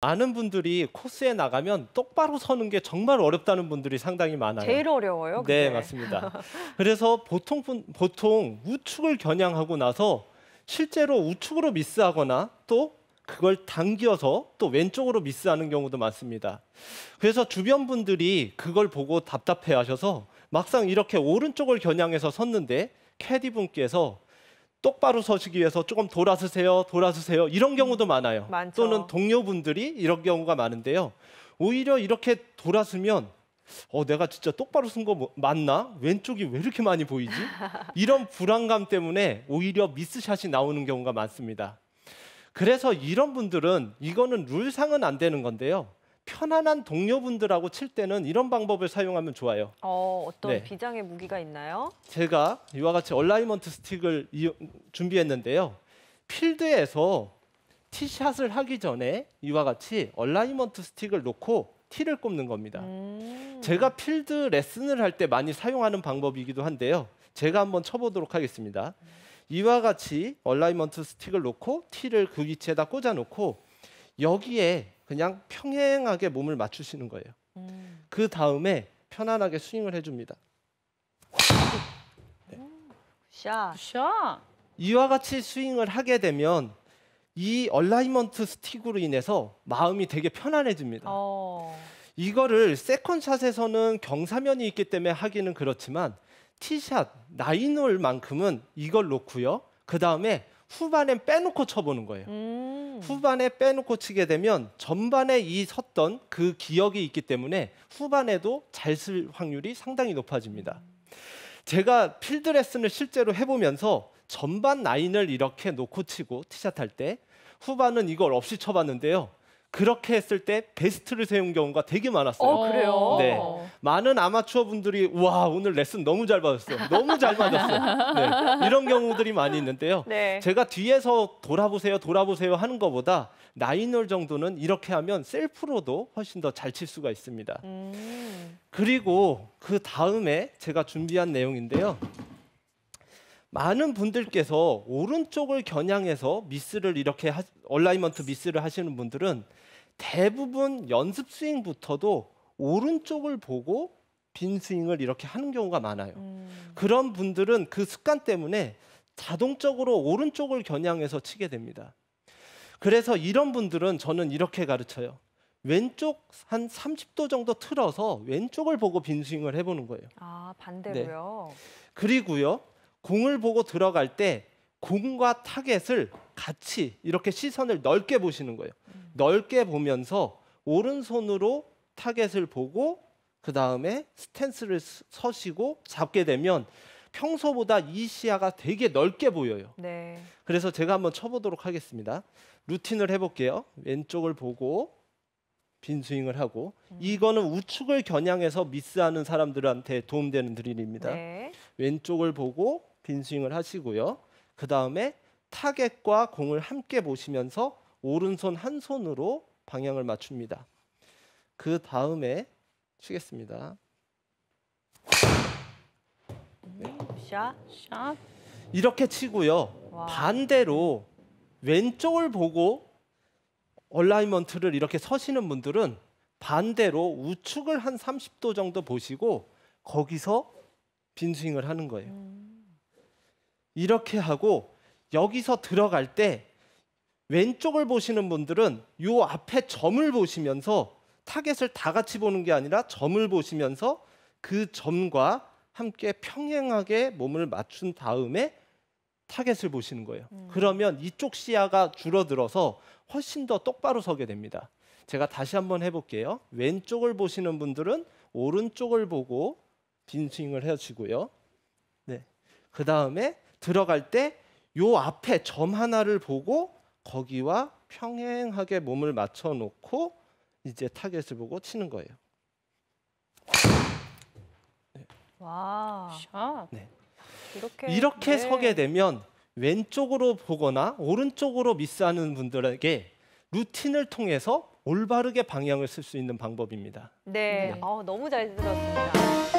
많은 분들이 코스에 나가면 똑바로 서는 게 정말 어렵다는 분들이 상당히 많아요. 제일 어려워요. 네, 그게. 네, 맞습니다. 그래서 보통 분, 보통 우측을 겨냥하고 나서 실제로 우측으로 미스하거나 또 그걸 당겨서 또 왼쪽으로 미스하는 경우도 많습니다. 그래서 주변 분들이 그걸 보고 답답해 하셔서 막상 이렇게 오른쪽을 겨냥해서 섰는데 캐디 분께서 똑바로 서시기 위해서 조금 돌아서세요, 돌아서세요 이런 경우도 음, 많아요. 많죠. 또는 동료분들이 이런 경우가 많은데요. 오히려 이렇게 돌아서면 어 내가 진짜 똑바로 쓴거 뭐, 맞나? 왼쪽이 왜 이렇게 많이 보이지? 이런 불안감 때문에 오히려 미스샷이 나오는 경우가 많습니다. 그래서 이런 분들은 이거는 룰상은 안 되는 건데요. 편안한 동료분들하고 칠 때는 이런 방법을 사용하면 좋아요. 어, 어떤 네. 비장의 무기가 있나요? 제가 이와 같이 얼라이먼트 스틱을 준비했는데요. 필드에서 티샷을 하기 전에 이와 같이 얼라이먼트 스틱을 놓고 티를 꼽는 겁니다. 음. 제가 필드 레슨을 할 때 많이 사용하는 방법이기도 한데요. 제가 한번 쳐보도록 하겠습니다. 음. 이와 같이 얼라이먼트 스틱을 놓고 티를 그 위치에다 꽂아놓고 여기에 그냥 평행하게 몸을 맞추시는 거예요. 음. 그 다음에 편안하게 스윙을 해줍니다. 네. 샷. 샷. 이와 같이 스윙을 하게 되면 이 얼라이먼트 스틱으로 인해서 마음이 되게 편안해집니다. 오. 어. 이거를 세컨샷에서는 경사면이 있기 때문에 하기는 그렇지만 티샷, 나인홀만큼은 이걸 놓고요. 그 다음에 후반엔 빼놓고 쳐보는 거예요. 음. 후반에 빼놓고 치게 되면 전반에 이 섰던 그 기억이 있기 때문에 후반에도 잘 쓸 확률이 상당히 높아집니다. 제가 필드 레슨을 실제로 해보면서 전반 라인을 이렇게 놓고 치고 티샷 할 때 후반은 이걸 없이 쳐봤는데요. 그렇게 했을 때 베스트를 세운 경우가 되게 많았어요. 어, 그래요? 네. 많은 아마추어 분들이 와 오늘 레슨 너무 잘 받았어, 너무 잘 받았어. 네. 이런 경우들이 많이 있는데요. 네. 제가 뒤에서 돌아보세요, 돌아보세요 하는 것보다 나인홀 정도는 이렇게 하면 셀프로도 훨씬 더 잘 칠 수가 있습니다. 음. 그리고 그 다음에 제가 준비한 내용인데요. 많은 분들께서 오른쪽을 겨냥해서 미스를 이렇게 하, 얼라이먼트 미스를 하시는 분들은 대부분 연습 스윙부터도 오른쪽을 보고 빈 스윙을 이렇게 하는 경우가 많아요. 음. 그런 분들은 그 습관 때문에 자동적으로 오른쪽을 겨냥해서 치게 됩니다. 그래서 이런 분들은 저는 이렇게 가르쳐요. 왼쪽 한 30도 정도 틀어서 왼쪽을 보고 빈 스윙을 해보는 거예요. 아 반대로요. 네. 그리고요 공을 보고 들어갈 때 공과 타겟을 같이 이렇게 시선을 넓게 보시는 거예요. 음. 넓게 보면서 오른손으로 타겟을 보고 그 다음에 스탠스를 서시고 잡게 되면 평소보다 이 시야가 되게 넓게 보여요. 네. 그래서 제가 한번 쳐보도록 하겠습니다. 루틴을 해볼게요. 왼쪽을 보고 빈 스윙을 하고 음. 이거는 우측을 겨냥해서 미스하는 사람들한테 도움되는 드릴입니다. 네. 왼쪽을 보고 빈 스윙을 하시고요. 그 다음에 타겟과 공을 함께 보시면서 오른손 한 손으로 방향을 맞춥니다. 그 다음에 치겠습니다. 네. 샷, 샷. 이렇게 치고요. 와. 반대로 왼쪽을 보고 얼라이먼트를 이렇게 서시는 분들은 반대로 우측을 한 30도 정도 보시고 거기서 빈스윙을 하는 거예요. 음. 이렇게 하고 여기서 들어갈 때 왼쪽을 보시는 분들은 요 앞에 점을 보시면서 타겟을 다 같이 보는 게 아니라 점을 보시면서 그 점과 함께 평행하게 몸을 맞춘 다음에 타겟을 보시는 거예요. 음. 그러면 이쪽 시야가 줄어들어서 훨씬 더 똑바로 서게 됩니다. 제가 다시 한번 해볼게요. 왼쪽을 보시는 분들은 오른쪽을 보고 빈 스윙을 해주고요. 네. 그 다음에 들어갈 때요 앞에 점 하나를 보고 거기와 평행하게 몸을 맞춰 놓고 이제 타겟을 보고 치는 거예요. 네. 와. 샷. 네. 이렇게 이렇게 네. 서게 되면 왼쪽으로 보거나 오른쪽으로 미스하는 분들에게 루틴을 통해서 올바르게 방향을 쓸 수 있는 방법입니다. 네, 네. 어, 너무 잘 들었습니다.